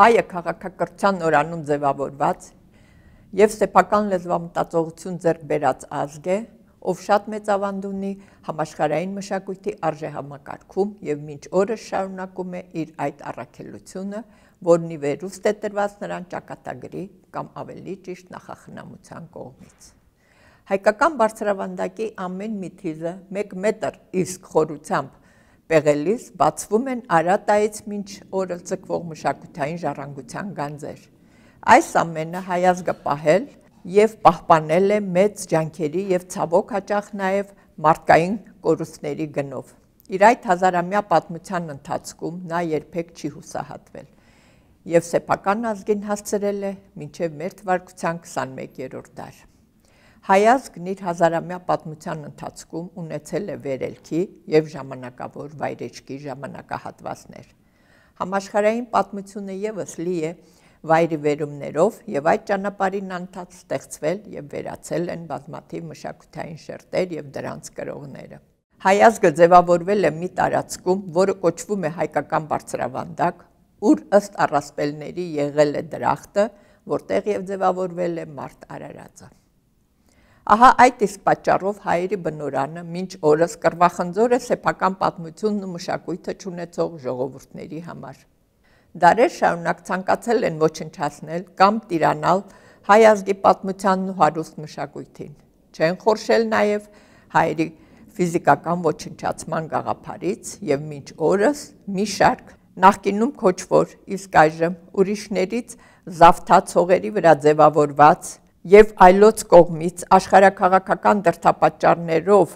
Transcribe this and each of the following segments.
հայը քաղաքակրթության օրանում ձևավորված եւ սեփական լեզվամտածողություն ձեռք բերած ազգ է, ով շատ մեծ ավանդ ունի համաշխարհային մշակույթի արժեհամակարգում եւ մինչ օրը շարունակում է իր այդ առաքելությունը, որն ի վերուստ է տրված նրան ճակատագրի կամ ավելի ճիշտ նախախնամության կողմից։ Հայկական բարձրավանդակի ամեն մի թիզը 1 մետր իսկ խորությամբ պեղելիս բացվում են Արատայից մինչ օրը ցկվող մշակութային ժառանգության գանձեր։ Այս ամենը հայազգը պահել եւ պահպանել է մեծ ջանքերի եւ ցավոք հաճախ նաեւ մարդկային կորուստների գնով։ Իր այդ հազարամյա պատմության ընթացքում նա երբեք չի հուսահատվել եւ սեփական ազգին հասցրել է մինչեւ մեր թվարկության 21-րդ դար։ Հայազգն իր հազարամյա պատմության ընթացքում ունեցել է վերելքի եւ ժամանակավոր վայրեջքի ժամանակահատվածներ։ Համաշխարհային պատմությունը եւս լի է վայրի վերումներով եւ այդ ճանապարհին անդած ստեղծվել եւ վերացել են բազմաթիվ մշակութային շերտեր եւ դրանց կրողները։ Հայազգը ձևավորվել է մի տարածքում, որը կոչվում է հայկական բարձրավանդակ, ուր ըստ առասպելների եղել է դրախտը, որտեղ եւ ձևավորվել է մարտ արարածը։ Ահա այդ իսկ պատճառով հայերի բնորանը մինչ օրս կրվախնձոր է սեփական պատմությունն ու մշակույթը ճանաչող ժողովուրդների համար։ Դարեր շարունակ ցանկացել են ոչնչացնել կամ տիրանալ հայ ազգի պատմությանն ու հարուստ մշակույթին։ Չեն խորշել նաև հայերի ֆիզիկական ոչնչացման գաղափարից եւ մինչ օրս մի շարք նախկինում քոչվոր, իսկ այժմ ուրիշներից զավթացողերի վրա ձևավորված եւ այլոց կողմից աշխարհակաղակական դրդապատճառներով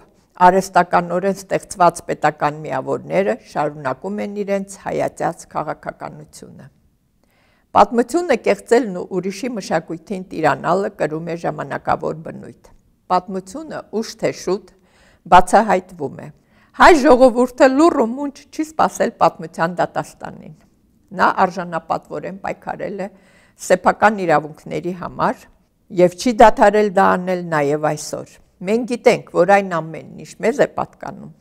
արհեստականորեն ստեղծված պետական միավորները շարունակում են իրենց հայացած քաղաքականությունը։ Պատմությունը կեղծելն ու ուրիշի մշակույթին տիրանալը կրում է ժամանակավոր բնույթ։ Պատմությունը ուշ թե շուտ բացահայտվում է։ Հայ ժողովուրդը լուր ու մունջ չի սпасել պատմության դատաստանին։ Նա արժանապատվորեն պայքարել է սեփական իրավունքների համար եւ չի դադարել դա անել նաեւ այսօր։ Մենք գիտենք, որ այն ամենն ինչ մեզ է պատկանում։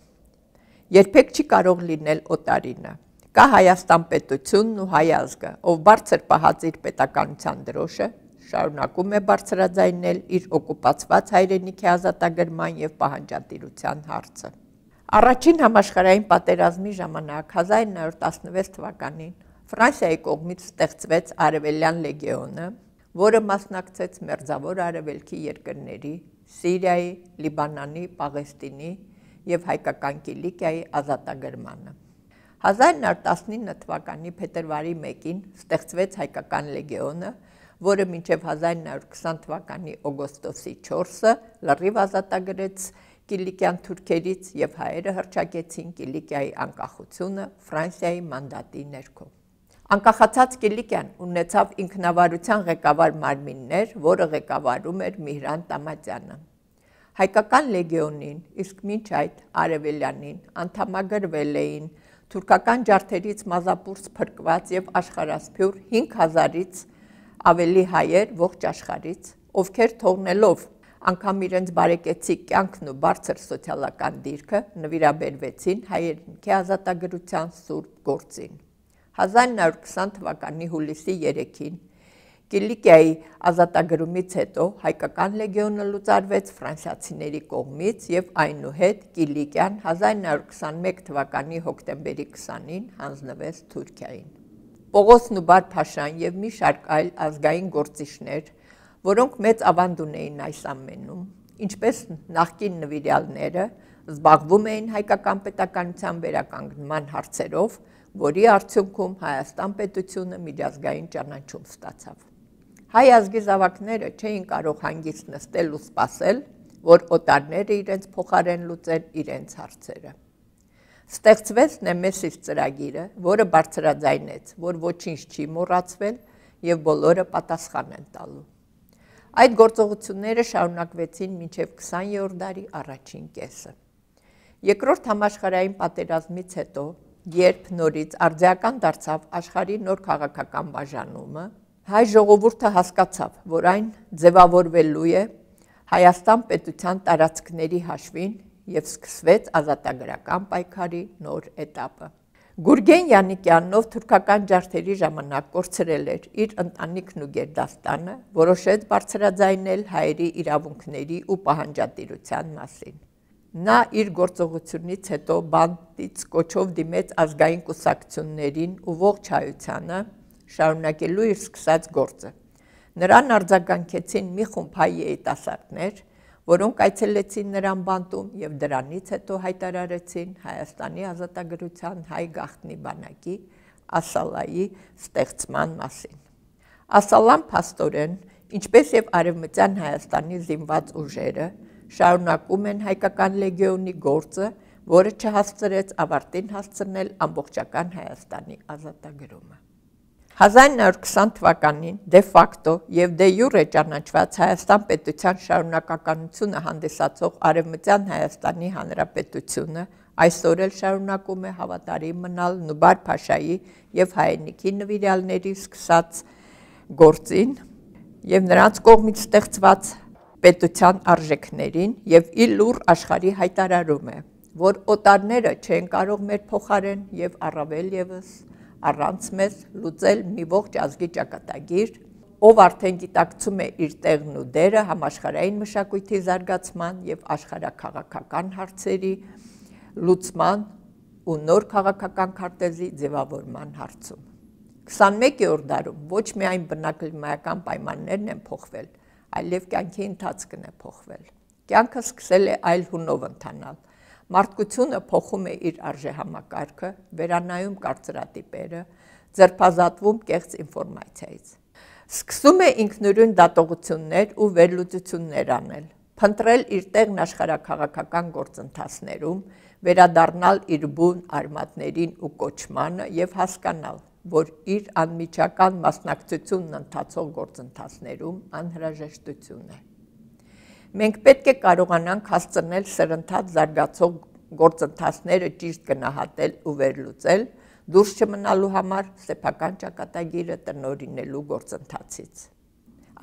Երբեք չի կարող լինել օտարինը։ Կա Հայաստան պետությունն ու հայ ազգը, ով բարձր պահած իր պետականության դրոշը, շարունակում է բարձրաձայնել իր օկուպացված հայրենիքի ազատագրման եւ պահանջատիրության հարցը։ Առաջին համաշխարհային պատերազմի ժամանակ 1916 թվականին Ֆրանսիայի կողմից ստեղծվեց Արևելյան լեգիոնը, որը մասնակցեց Մերձավոր Արևելքի երկրների Սիրիայի, Լիբանանի, Պաղեստինի եւ հայկական Կիլիկիայի ազատագրմանը։ 1919 թվականի փետրվարի 1-ին ստեղծվեց հայկական լեգիոնը, որը մինչև 1920 թվականի օգոստոսի 4-ը լրիվ ազատագրեց Կիլիկյան թուրքերից եւ հայերը հրճակեցին Կիլիկիայի անկախությունը Ֆրանսիայի մանդատի ներքո։ Անկախացած Կիլիկյան ունեցավ ինքնավարության ղեկավար մարմիններ, որը ղեկավարում էր Միհրան Տամատյանը։ Հայկական լեգիոնին, իսկ մինչ այդ Արևելյանին անդամագրվել էին թուրքական ջարդերից մազապուրս փրկված եւ աշխարհասփյուր 5000-ից ավելի հայեր ողջ աշխարից, ովքեր թողնելով անգամ իրենց բարեկեցիկ կյանքն ու բարձր սոցիալական դիրքը նվիրաբերվեցին հայերենի ազատագրության սուրբ գործին։ 1920 թվականի հուլիսի 3-ին Կիլիկիայի ազատագրումից հետո հայկական լեգիոնը լուծարվեց ֆրանսիացիների կողմից եւ այնուհետ Կիլիկիան 1921 թվականի հոկտեմբերի 20-ին հանձնվեց Թուրքիային։ Պողոսն ու Բարփաշան եւ մի շարք այլ ազգային գործիչներ, որոնք մեծ ավանդ ունեին այս ամենում, ինչպես նախկին նվիրյալները, զբաղվում էին հայկական պետականության վերականգնման հարցերով, որի արդյունքում Հայաստան պետությունը միջազգային ճանաչում ստացավ։ Հայ ազգի զավակները չէին կարող հանգիստ նստել ու սպասել, որ օտարները իրենց փոխարեն լուծեն իրենց հարցերը։ Ստեղծվեց Նեմեսիս ծրագիրը, որը բարձրաձայնեց, որ ոչինչ չի մոռացվել եւ բոլորը պատասխան են տալու։ Այդ գործողությունները շարունակվեցին մինչև 20-րդ դարի առաջին կեսը։ Երկրորդ համաշխարհային պատերազմից հետո երբ նորից արդյական դարձավ աշխարհի նոր քաղաքական բաժանումը, հայ ժողովուրդը հասկացավ, որ այն ձևավորվելու է Հայաստան պետության տարածքների հաշվին եւ սկսվեց ազատագրական պայքարի նոր этаպը։ Գուրգեն Յանիկյանով թուրքական ջարդերի ժամանակ կորցրել էր իր ընտանիքն ու գերդաստանը, որոշեց բարձրաձայնել հայերի իրավունքների ու պահանջատիրության մասին։ Նա իր գործողությունից հետո բանտից կոչով դիմեց ազգային կուսակցություններին ու ողջ հայությանը շարունակելու իր սկսած գործը։ Նրան արձագանքեցին մի խումբ հայ երիտասարդներ, որոնք այցելեցին նրան բանտում եւ դրանից հետո հայտարարեցին Հայաստանի ազատագրության հայ գախտնի բանակի ասալայի ստեղծման մասին։ Ասալան Փաստորեն, ինչպես եւ արևմտյան Հայաստանի զինված ուժերը, շարունակում են հայկական լեգիոնի գործը, որը չհասցրեց ավարտին հասցնել ամբողջական Հայաստանի ազատագրումը։ 1920 թվականին դե ֆակտո եւ դե յուրե ճանաչված Հայաստան պետության շարունակականությունը հանդիսացող Արևմտյան Հայաստանի Հանրապետությունը այսօր էլ շարունակում է հավատարիմ մնալ Նուբար Փաշայի եւ հայերենիքի նվիրալների սկսած գործին եւ նրանց կողմից ստեղծված պետության արժեքներին եւ իլուր աշխարհի հայտարարում է, որ օտարները չեն կարող մեր փոխարեն եւ առավել եւս առանց մեզ լուծել մի ողջ ազգի ճակատագիր, ով արդեն գիտակցում է իր տեղն ու դերը համաշխարհային մշակույթի զարգացման եւ աշխարհակաղակական հարցերի լուծման ու նոր քաղաքական քարտեզի ձևավորման հարցում 21-րդ դարում ոչ միայն բնակլիմայական պայմաններն են փոխվել, այլև կյանքի ընթացքն է փոխվել։ Կյանքը սկսել է այլ հունով ընթանալ։ Մարդկությունը փոխում է իր արժեհամակարգը, վերանայում կարծրատիպերը, ձերբազատվում կեղծ ինֆորմացիայից։ Սկսում է ինքնուրույն դատողություններ ու վերլուծություններ անել, փնտրել իր տեղն աշխարհակաղակական գործընթացներում, վերադառնալ իր բուն արմատներին ու կոչմանը եւ հասկանալ, որ իր անմիջական մասնակցությունն ընթացող գործընթացներում անհրաժեշտություն է։ Մենք պետք է կարողանանք հասցնել սրընթաց զարգացող գործընթացները ճիշտ գնահատել ու վերլուծել, դուրս չմնալու համար սեփական ճակատագիրը տնորինելու գործընթացից։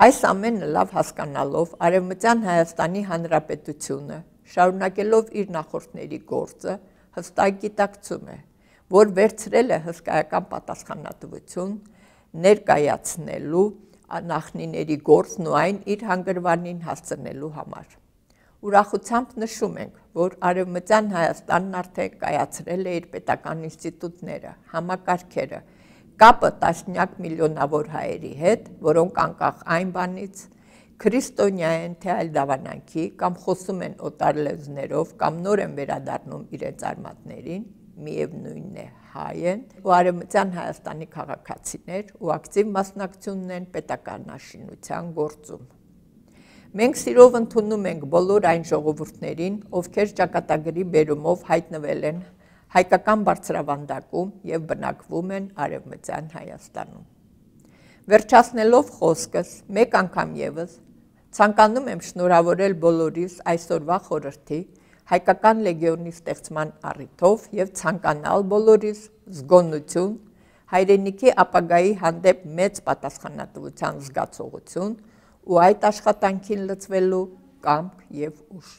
Այս ամենը լավ հասկանալով Արևմտյան Հայաստանի Հանրապետությունը շարունակելով իր նախորդների գործը հստակ գիտակցում է, որ վերցրել է հսկայական պատասխանատվություն ներկայացնելու նախնիների գործն ու այն իր հանգրվանին հասցնելու համար։ Ուրախությամբ նշում ենք, որ Արևմտյան Հայաստանն արդեն կայացրել է իր պետական ինստիտուտները, համակարգերը, կապը տասնյակ միլիոնավոր հայերի հետ, որոնք անկախ այն բանից քրիստոնյա են թե այլ դավանանքի կամ խոսում են օտար լեզուներով կամ նոր են վերադառնում իրենց արմատներին, միևնույնն է հայ են ու արևմտյան Հայաստանի քաղաքացիներ ու ակտիվ մասնակցություն ունեն պետականաշինության գործում։ Մենք սիրով ընդունում ենք բոլոր այն ժողովուրդներին, ովքեր ճակատագրի բերումով հայտնվել են հայկական բարձրավանդակում եւ բնակվում են արևմտյան Հայաստանում։ Վերջացնելով խոսքս, մեկ անգամ եւս ցանկանում եմ շնորհավորել բոլորիս այսօրվա խորհրդի հայկական լեգիոնի ստեղծման առիթով եւ ցանկանալ բոլորիս զգոնություն, հայրենիքի ապագայի հանդեպ մեծ պատասխանատվության զգացողություն ու այդ աշխատանքին լծվելու կամք եւ ուշ